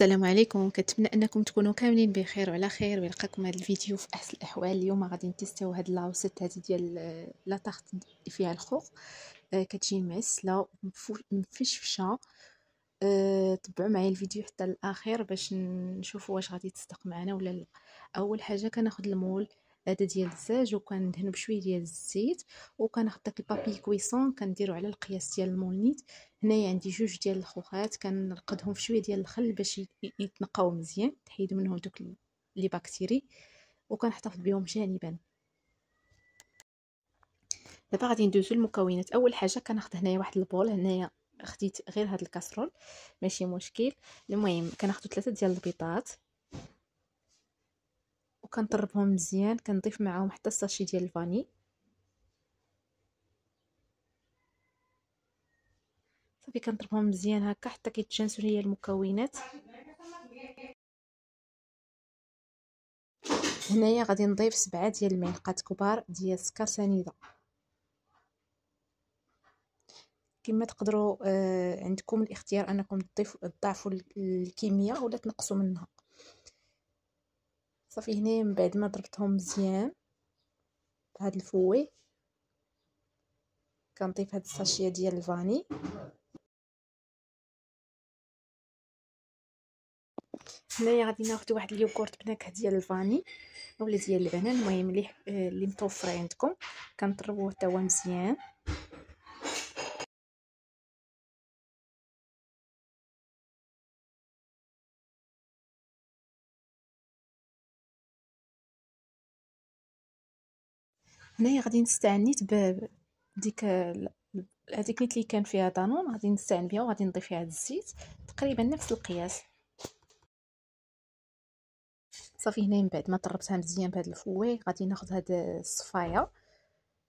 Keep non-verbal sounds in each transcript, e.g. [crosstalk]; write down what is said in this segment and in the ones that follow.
السلام عليكم كنتمنى انكم تكونوا كاملين بخير وعلى خير ويلقاكم هذا الفيديو في احسن الاحوال اليوم غادي نتيستيو هاد لاوسيت هادي ديال آه، لا تارت فيها الخوخ آه، كتجي معسله مفشفشه آه، تبعوا معايا الفيديو حتى الاخير باش نشوفوا واش غادي تصدق معنا ولا لا اول حاجه كناخذ المول هذا ديال الدجاج وكندهنو بشويه ديال الزيت وكناخد داك البابي كويسون كنديرو على القياس ديال المولنيت هنايا عندي جوج ديال الخوخات كنرقدهم في شويه ديال الخل باش يتنقاو مزيان تحيد منهم دوك لي بكتيري وكنحتفظ بهم جانبا دابا غادي ندوزو المكونات اول حاجه كناخد هنايا واحد البول هنايا خديت غير هاد الكاسرول ماشي مشكل المهم كناخدو ثلاثه ديال البيضات وكنطربهم مزيان كنضيف معاهم حتى الساشي ديال الفاني صافي كنضربهم مزيان هكا حتى كيتجانسوا ليا المكونات هنايا غادي نضيف سبعة ديال المعلقات كبار ديال السكر سنيده كما تقدروا آه عندكم الاختيار انكم تضيفوا تضاعفوا الكميه ولا تنقصوا منها صافي هنايا من بعد ما ضربتهم مزيان بهاد الفوي كنضيف هاد الساشيه ديال الفاني هنايا غادي ناخذ واحد اليوغورت بنكهه ديال الفاني اولا ديال البنان المهم اللي آه، اللي متوفر عندكم كنطربوه حتى هو مزيان هنايا غادي نستعنيت بديك هذيك اللي كان فيها دانون غادي نستعن بها وغادي نضيف فيها الزيت تقريبا نفس القياس صافي هنا من بعد ما طربتها مزيان بهاد الفوي غادي ناخذ هذه الصفايه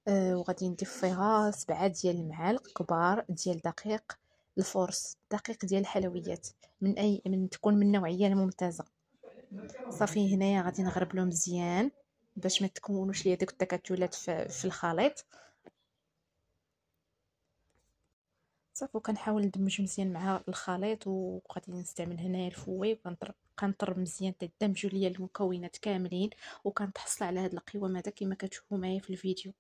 أه وغادي نضيف فيها سبعة ديال المعالق كبار ديال دقيق الفورس دقيق ديال الحلويات من اي من تكون من النوعيه الممتازه صافي هنايا غادي نغربلو مزيان باش ما تكونوش ليا ديك التكتلات في الخليط صافي وكنحاول ندمج مزيان مع الخليط وغادي نستعمل هنايا الفوي وكنطرب مزيان حتى ليا المكونات كاملين وكنتحصل على هاد القوام هذا كما كتشوفوا معايا في الفيديو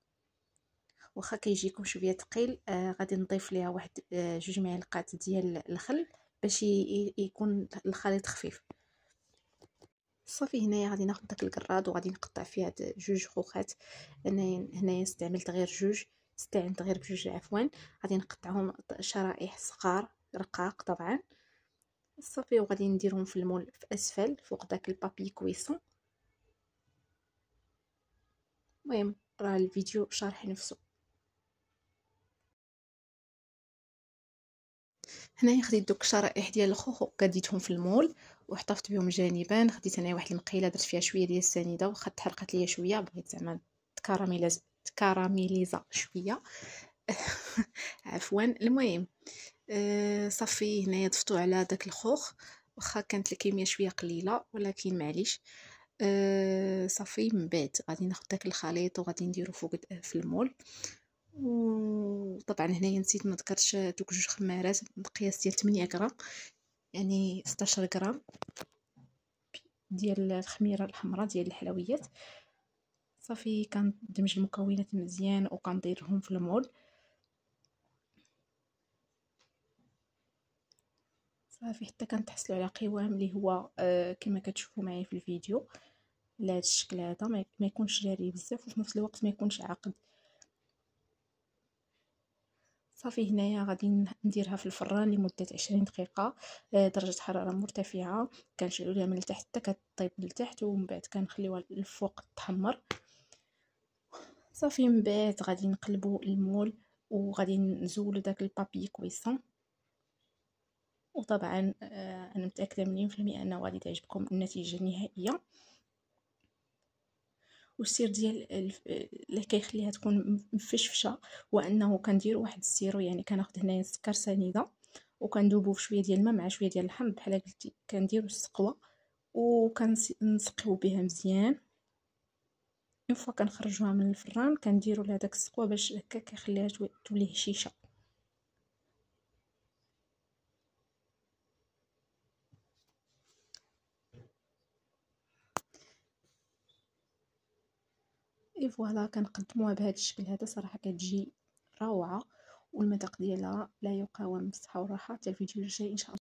واخا كيجيكم شويه ثقيل آه غادي نضيف ليها واحد آه جوج معلقات ديال الخل باش يكون الخليط خفيف صافي هنايا غادي ناخد داك الكراد وغادي نقطع فيه هاد جوج خوخات انا هنايا استعملت غير جوج استعملت غير بجوج عفوا غادي نقطعهم شرائح صغار رقاق طبعا صافي وغادي نديرهم في المول في اسفل فوق داك البابي كويسون المهم راه الفيديو شارح نفسه هنايا خديت دوك الشرائح ديال الخوخ وقديتهم في المول وحطفت بهم جانبا خديت انا واحد المقيله درت فيها شويه ديال السنيده واخا تحرقت ليا شويه بغيت زعما تكراميليز تكراميليزا شويه [laughs] عفوا المهم آه، صافي هنايا ضفتو على داك الخوخ واخا كانت الكميه شويه قليله ولكن معليش آه، صافي من بعد غادي ناخد داك الخليط وغادي نديرو فوق في المول وطبعا هنايا نسيت ما ذكرتش دوك جوج خمارات مقياس ديال 8 غرام يعني 16 غرام ديال الخميره الحمراء ديال الحلويات صافي كندمج المكونات مزيان وكنديرهم في المول صافي حتى كنتحصلوا على قوام اللي هو آه كما كتشوفوا معايا في الفيديو على الشكل هذا ما يكونش جاري بزاف وفي نفس الوقت ما يكونش عاقد صافي هنايا غادي نديرها في الفران لمده 20 دقيقه آه، درجه حراره مرتفعه كنشعلو ليها من التحت حتى كطيب التحت ومن بعد كنخليوها الفوق تحمر صافي من بعد غادي نقلبو المول وغادي نزولو داك البابي كويسون وطبعا آه، انا متاكده مليون في المئه انه غادي تعجبكم النتيجه النهائيه والسير ديال اللي كيخليها تكون مفشفشه هو انه كندير واحد السيرو يعني كناخذ هنايا السكر سنيده وكندوبو في شويه ديال الماء مع شويه ديال الحم بحال قلتي كنديرو السقوه وكنسقيو بها مزيان اون فوا كنخرجوها من الفران كنديرو لها داك السقوه باش هكا كيخليها تولي هشيشه اي فوالا كنقدموها بهذا الشكل هذا صراحه كتجي روعه والمذاق ديالها لا يقاوم بالصحه والراحه حتى الفيديو الجاي ان شاء الله